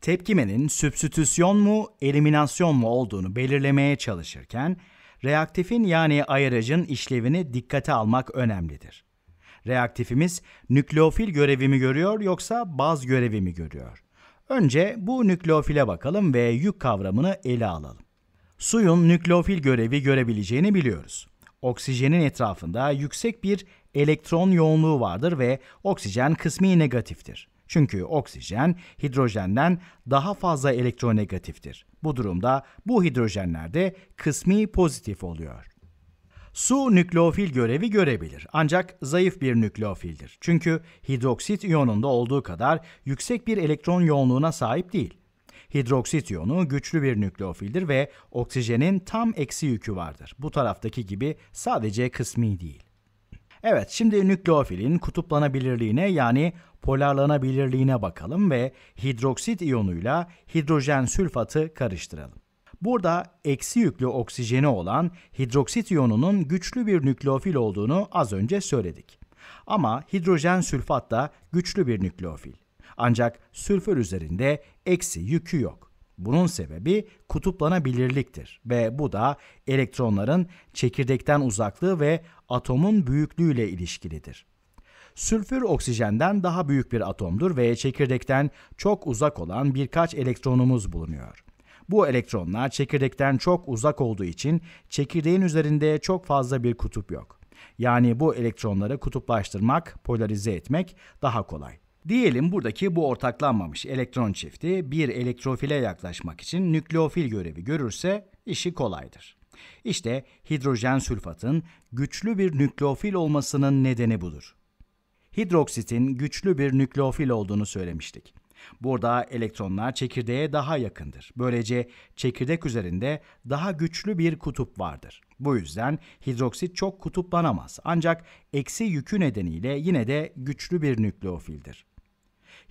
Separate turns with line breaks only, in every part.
tepkimenin sübstitüsyon mu, eliminasyon mu olduğunu belirlemeye çalışırken, reaktifin yani ayıracın işlevini dikkate almak önemlidir. Reaktifimiz nükleofil görevimi görüyor yoksa baz görevimi görüyor? Önce bu nükleofile bakalım ve yük kavramını ele alalım. Suyun nükleofil görevi görebileceğini biliyoruz. Oksijenin etrafında yüksek bir elektron yoğunluğu vardır ve oksijen kısmi negatiftir. Çünkü oksijen hidrojenden daha fazla elektronegatiftir. Bu durumda bu hidrojenler de kısmi pozitif oluyor. Su nükleofil görevi görebilir ancak zayıf bir nükleofildir. Çünkü hidroksit iyonunda olduğu kadar yüksek bir elektron yoğunluğuna sahip değil. Hidroksit iyonu güçlü bir nükleofildir ve oksijenin tam eksi yükü vardır. Bu taraftaki gibi sadece kısmi değil. Evet, şimdi nükleofilin kutuplanabilirliğine yani polarlanabilirliğine bakalım ve hidroksit iyonuyla hidrojen sülfatı karıştıralım. Burada eksi yüklü oksijeni olan hidroksit iyonunun güçlü bir nükleofil olduğunu az önce söyledik. Ama hidrojen sülfat da güçlü bir nükleofil. Ancak sülfür üzerinde eksi yükü yok. Bunun sebebi kutuplanabilirliktir ve bu da elektronların çekirdekten uzaklığı ve atomun büyüklüğüyle ilişkilidir. Sülfür oksijenden daha büyük bir atomdur ve çekirdekten çok uzak olan birkaç elektronumuz bulunuyor. Bu elektronlar çekirdekten çok uzak olduğu için çekirdeğin üzerinde çok fazla bir kutup yok. Yani bu elektronları kutuplaştırmak, polarize etmek daha kolay. Diyelim buradaki bu ortaklanmamış elektron çifti bir elektrofile yaklaşmak için nükleofil görevi görürse işi kolaydır. İşte hidrojen sülfatın güçlü bir nükleofil olmasının nedeni budur hidroksitin güçlü bir nükleofil olduğunu söylemiştik. Burada elektronlar çekirdeğe daha yakındır. Böylece çekirdek üzerinde daha güçlü bir kutup vardır. Bu yüzden hidroksit çok kutuplanamaz ancak eksi yükü nedeniyle yine de güçlü bir nükleofildir.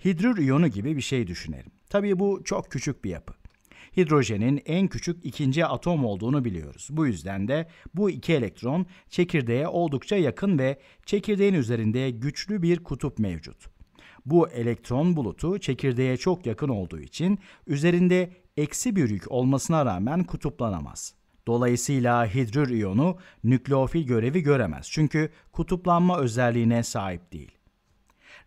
Hidrür iyonu gibi bir şey düşünelim. Tabii bu çok küçük bir yapı hidrojenin en küçük ikinci atom olduğunu biliyoruz. Bu yüzden de bu iki elektron çekirdeğe oldukça yakın ve çekirdeğin üzerinde güçlü bir kutup mevcut. Bu elektron bulutu çekirdeğe çok yakın olduğu için üzerinde eksi bir yük olmasına rağmen kutuplanamaz. Dolayısıyla hidrür iyonu nükleofil görevi göremez çünkü kutuplanma özelliğine sahip değil.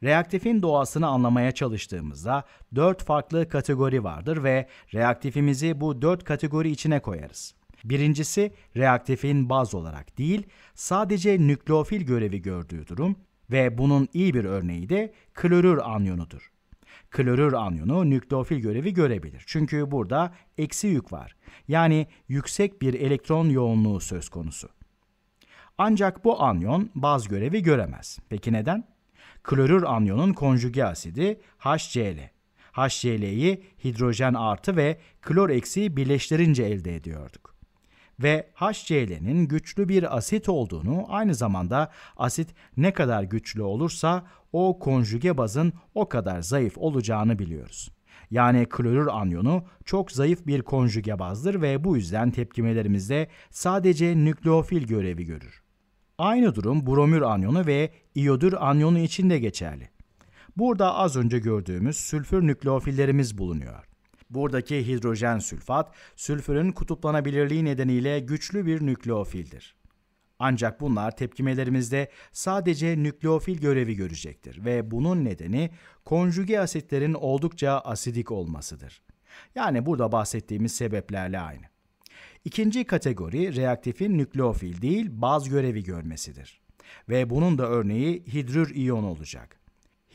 Reaktifin doğasını anlamaya çalıştığımızda dört farklı kategori vardır ve reaktifimizi bu dört kategori içine koyarız. Birincisi reaktifin baz olarak değil, sadece nükleofil görevi gördüğü durum ve bunun iyi bir örneği de klorür anyonudur. Klorür anyonu nükleofil görevi görebilir. Çünkü burada eksi yük var. Yani yüksek bir elektron yoğunluğu söz konusu. Ancak bu anyon baz görevi göremez. Peki neden? Klorür anyonun konjüge asidi HCl. HCl'yi hidrojen artı ve klor eksiği birleştirince elde ediyorduk. Ve HCl'nin güçlü bir asit olduğunu aynı zamanda asit ne kadar güçlü olursa o konjüge bazın o kadar zayıf olacağını biliyoruz. Yani klorür anyonu çok zayıf bir konjüge bazdır ve bu yüzden tepkimelerimizde sadece nükleofil görevi görür. Aynı durum bromür anyonu ve iyodür anyonu için de geçerli. Burada az önce gördüğümüz sülfür nükleofillerimiz bulunuyor. Buradaki hidrojen sülfat, sülfürün kutuplanabilirliği nedeniyle güçlü bir nükleofildir. Ancak bunlar tepkimelerimizde sadece nükleofil görevi görecektir ve bunun nedeni konjüge asitlerin oldukça asidik olmasıdır. Yani burada bahsettiğimiz sebeplerle aynı. İkinci kategori reaktifin nükleofil değil baz görevi görmesidir. Ve bunun da örneği hidrür iyon olacak.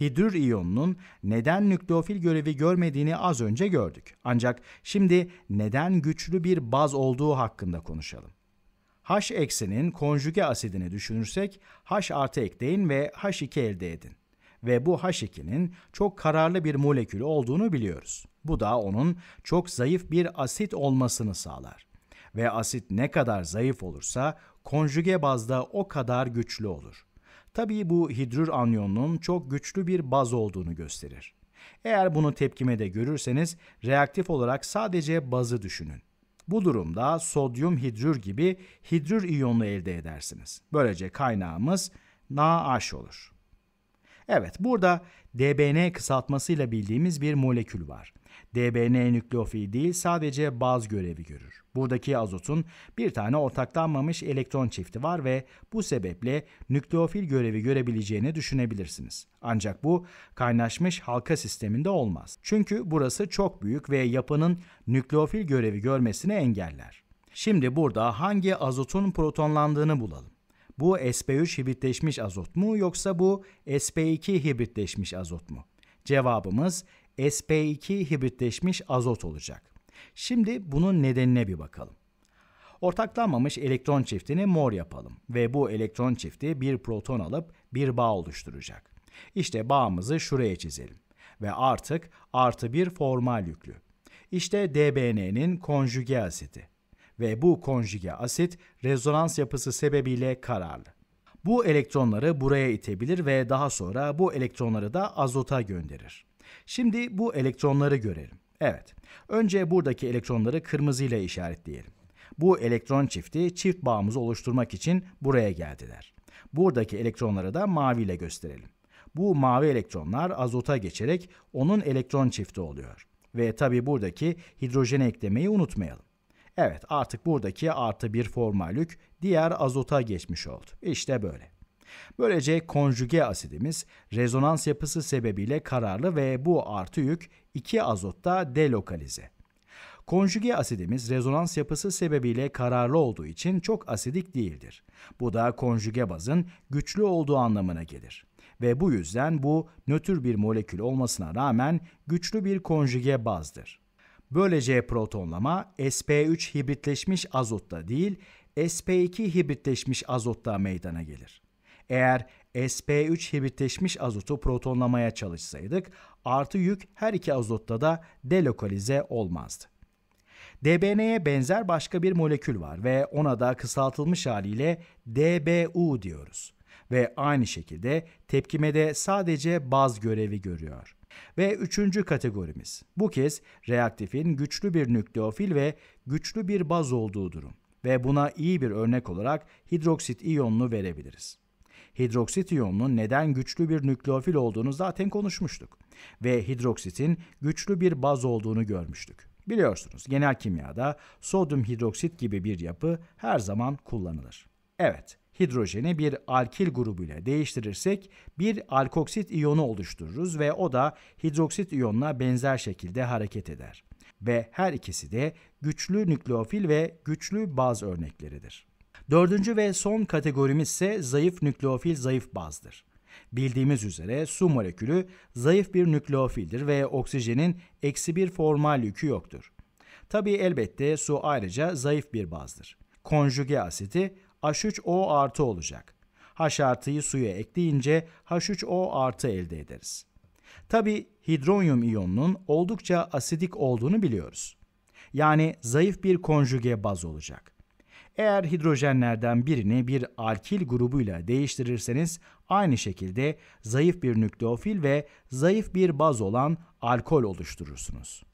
Hidrür iyonunun neden nükleofil görevi görmediğini az önce gördük. Ancak şimdi neden güçlü bir baz olduğu hakkında konuşalım. H eksenin konjüge asidini düşünürsek H artı ekleyin ve H2 elde edin. Ve bu H2'nin çok kararlı bir molekül olduğunu biliyoruz. Bu da onun çok zayıf bir asit olmasını sağlar ve asit ne kadar zayıf olursa konjüge bazda o kadar güçlü olur. Tabii bu hidrür anyonunun çok güçlü bir baz olduğunu gösterir. Eğer bunu tepkimede görürseniz reaktif olarak sadece bazı düşünün. Bu durumda sodyum hidrür gibi hidrür iyonunu elde edersiniz. Böylece kaynağımız NaH olur. Evet, burada DBN kısaltmasıyla bildiğimiz bir molekül var. DBN nükleofil değil sadece baz görevi görür. Buradaki azotun bir tane ortaklanmamış elektron çifti var ve bu sebeple nükleofil görevi görebileceğini düşünebilirsiniz. Ancak bu kaynaşmış halka sisteminde olmaz. Çünkü burası çok büyük ve yapının nükleofil görevi görmesini engeller. Şimdi burada hangi azotun protonlandığını bulalım. Bu sp3 hibritleşmiş azot mu yoksa bu sp2 hibritleşmiş azot mu? Cevabımız SP2 hibritleşmiş azot olacak. Şimdi bunun nedenine bir bakalım. Ortaklanmamış elektron çiftini mor yapalım ve bu elektron çifti bir proton alıp bir bağ oluşturacak. İşte bağımızı şuraya çizelim ve artık artı bir formal yüklü. İşte DBN'nin konjüge asidi ve bu konjüge asit rezonans yapısı sebebiyle kararlı. Bu elektronları buraya itebilir ve daha sonra bu elektronları da azota gönderir. Şimdi bu elektronları görelim. Evet, önce buradaki elektronları kırmızıyla işaretleyelim. Bu elektron çifti çift bağımızı oluşturmak için buraya geldiler. Buradaki elektronları da maviyle gösterelim. Bu mavi elektronlar azota geçerek onun elektron çifti oluyor. Ve tabi buradaki hidrojeni eklemeyi unutmayalım. Evet artık buradaki artı bir formallük diğer azota geçmiş oldu. İşte böyle. Böylece konjüge asidimiz rezonans yapısı sebebiyle kararlı ve bu artı yük 2 azotta delokalize. Konjüge asidimiz rezonans yapısı sebebiyle kararlı olduğu için çok asidik değildir. Bu da konjüge bazın güçlü olduğu anlamına gelir. Ve bu yüzden bu nötr bir molekül olmasına rağmen güçlü bir konjüge bazdır. Böylece protonlama sp3 hibritleşmiş azotta değil, sp2 hibritleşmiş azotta meydana gelir. Eğer sp3 hibritleşmiş azotu protonlamaya çalışsaydık artı yük her iki azotta da delokalize olmazdı. DBN'ye benzer başka bir molekül var ve ona da kısaltılmış haliyle DBU diyoruz. Ve aynı şekilde tepkimede sadece baz görevi görüyor. Ve üçüncü kategorimiz. Bu kez reaktifin güçlü bir nükleofil ve güçlü bir baz olduğu durum. Ve buna iyi bir örnek olarak hidroksit iyonunu verebiliriz hidroksitiyonun neden güçlü bir nükleofil olduğunu zaten konuşmuştuk ve hidroksitin güçlü bir baz olduğunu görmüştük. Biliyorsunuz genel kimyada sodyum hidroksit gibi bir yapı her zaman kullanılır. Evet, hidrojeni bir alkil grubuyla değiştirirsek bir alkoksit iyonu oluştururuz ve o da hidroksit iyonuna benzer şekilde hareket eder. Ve her ikisi de güçlü nükleofil ve güçlü baz örnekleridir. Dördüncü ve son kategorimiz ise zayıf nükleofil zayıf bazdır. Bildiğimiz üzere su molekülü zayıf bir nükleofildir ve oksijenin eksi bir formal yükü yoktur. Tabi elbette su ayrıca zayıf bir bazdır. Konjüge asiti H3O artı olacak. H artıyı suya ekleyince H3O artı elde ederiz. Tabi hidronyum iyonunun oldukça asidik olduğunu biliyoruz. Yani zayıf bir konjüge baz olacak. Eğer hidrojenlerden birini bir alkil grubuyla değiştirirseniz aynı şekilde zayıf bir nükleofil ve zayıf bir baz olan alkol oluşturursunuz.